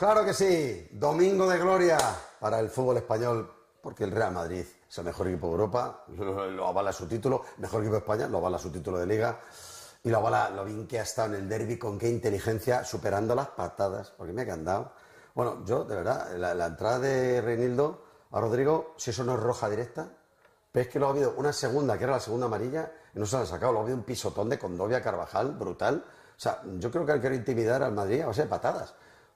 Claro que sí, domingo de gloria para el fútbol español, porque el Real Madrid es el mejor equipo de Europa, lo avala su título, mejor equipo de España, lo avala su título de liga, y lo avala lo bien que ha estado en el derby, con qué inteligencia, superando las patadas, porque me ha candado. Bueno, yo, de verdad, la, entrada de Reinildo a Rodrigo, si eso no es roja directa, pero que lo ha habido una segunda, que era la segunda amarilla, y no se la han sacado. lo ha habido un pisotón de Condovia Carvajal, brutal. O sea, yo creo que hay que intimidar al Madrid a base patadas.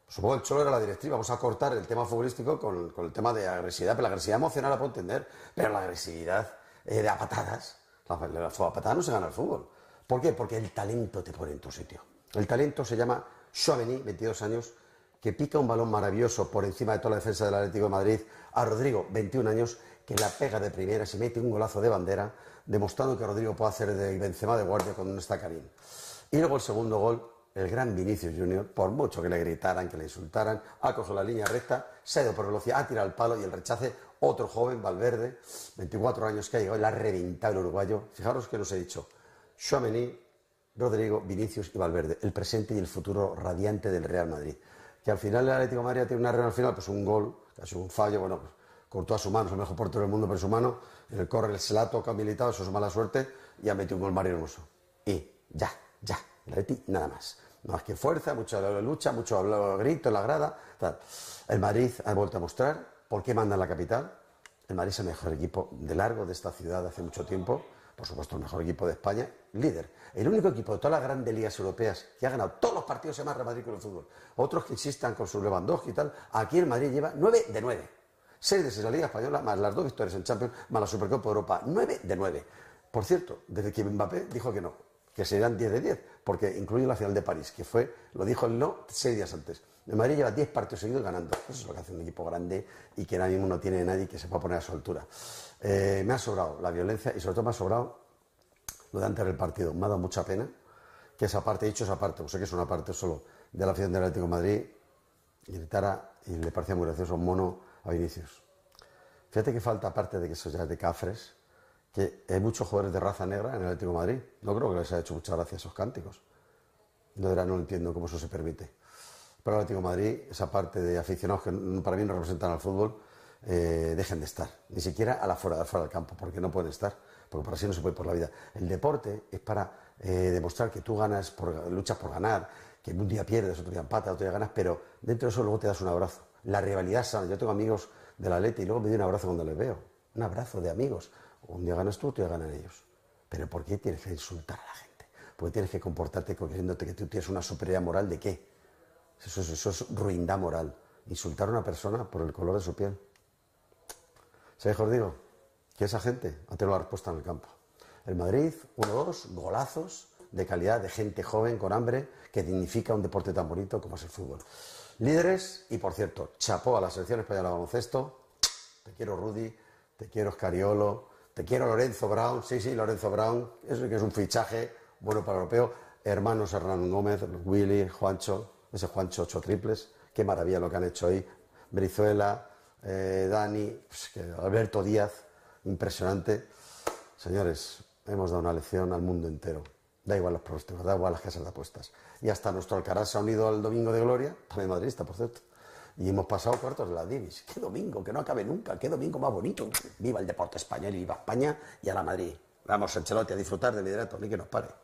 Supongo que el era la directiva. Vamos a cortar el tema futbolístico con, el tema de agresividad. Pero la agresividad emocional la puedo entender. Pero la agresividad eh, de a patadas. La, patada no se gana el fútbol. ¿Por qué? Porque el talento te pone en tu sitio. El talento se llama Chauveny, 22 años, que pica un balón maravilloso por encima de toda la defensa del Atlético de Madrid. A Rodrigo, 21 años, que la pega de primera, se mete un golazo de bandera, demostrando que Rodrigo puede hacer de Benzema de guardia cuando no está Karim. Y luego el segundo gol, el gran Vinicius Junior, por mucho que le gritaran, que le insultaran, ha cogido la línea recta, se ha ido por velocidad, ha tirado el palo y el rechace. Otro joven, Valverde, 24 años que ha llegado, la ha reventado el uruguayo. Fijaros que los he dicho. Chouameni, Rodrigo, Vinicius y Valverde, el presente y el futuro radiante del Real Madrid. Que al final el Atlético de Madrid tiene una reunión al final, pues un gol, casi un fallo, bueno, pues, cortó a su mano, es el mejor portero del mundo, pero su mano, en el corre se la toca militado, eso es mala suerte, y ha metido un gol Mario uso. Y ya, ya. La ETI nada más. No que fuerza, mucha lucha, mucho grito la grada. El Madrid ha vuelto a mostrar por qué manda en la capital. El Madrid es el mejor equipo de largo de esta ciudad hace mucho tiempo. Por supuesto, el mejor equipo de España, líder. El único equipo de todas las grandes ligas europeas que ha ganado todos los partidos se llama Real Madrid con el fútbol. Otros que insistan con su Lewandowski y tal. Aquí el Madrid lleva 9 de 9. 6 de 6 la Liga Española, más las dos victorias en Champions, más la Supercopa de Europa. 9 de 9. Por cierto, desde que Mbappé dijo que no que serían 10 de 10, porque incluye la final de París, que fue, lo dijo el no seis días antes. El Madrid lleva 10 partidos seguidos ganando. Eso es lo que hace un equipo grande y que ahora mismo no tiene nadie que se pueda poner a su altura. Eh, me ha sobrado la violencia y sobre todo me ha sobrado lo de antes del partido. Me ha dado mucha pena que esa parte, dicho esa parte, o sé que es una parte solo de la afición del Atlético de Madrid, gritara y le parecía muy gracioso un mono a Vinicius. Fíjate que falta, aparte de que eso ya es de Cafres, que hay muchos jugadores de raza negra en el Atlético de Madrid. No creo que les haya hecho mucha gracia esos cánticos. No, no entiendo cómo eso se permite. Pero el Atlético de Madrid, esa parte de aficionados que para mí no representan al fútbol, eh, dejen de estar. Ni siquiera a la fuera, fuera del campo, porque no pueden estar. Porque para así no se puede por la vida. El deporte es para eh, demostrar que tú ganas, por, luchas por ganar, que un día pierdes, otro día empatas, otro día ganas, pero dentro de eso luego te das un abrazo. La rivalidad sana. Yo tengo amigos del Atleti y luego me doy un abrazo cuando les veo. Un abrazo de amigos. Un día ganas tú, otro día ganan ellos. Pero ¿por qué tienes que insultar a la gente? ¿Por qué tienes que comportarte creyéndote que tú tienes una superioridad moral de qué? Eso, es ruindad moral. Insultar a una persona por el color de su piel. ¿Sabes, ¿qué Que esa gente ha tenido la respuesta en el campo. El Madrid, 1-2, golazos de calidad, de gente joven con hambre, que dignifica un deporte tan bonito como es el fútbol. Líderes, y por cierto, chapó a la selección española de baloncesto. Te quiero, Rudy, te quiero, Scariolo. Te quiero Lorenzo Brown, sí, sí, Lorenzo Brown, es, que es un fichaje bueno para el europeo. Hermanos Hernán Gómez, Willy, Juancho, ese Juancho, ocho triples, qué maravilla lo que han hecho ahí. Brizuela, eh, Dani, pues, Alberto Díaz, impresionante. Señores, hemos dado una lección al mundo entero. Da igual los próximas da igual las casas de apuestas. Y hasta nuestro Alcaraz se ha unido al Domingo de Gloria, también madridista, por cierto. Y hemos pasado cuartos de la Divis. ¡Qué domingo! Que no acabe nunca. ¡Qué domingo más bonito! ¡Viva el deporte español y viva España y a la Madrid! Vamos, Ancelotti, a disfrutar del hidrato! ni que nos pare.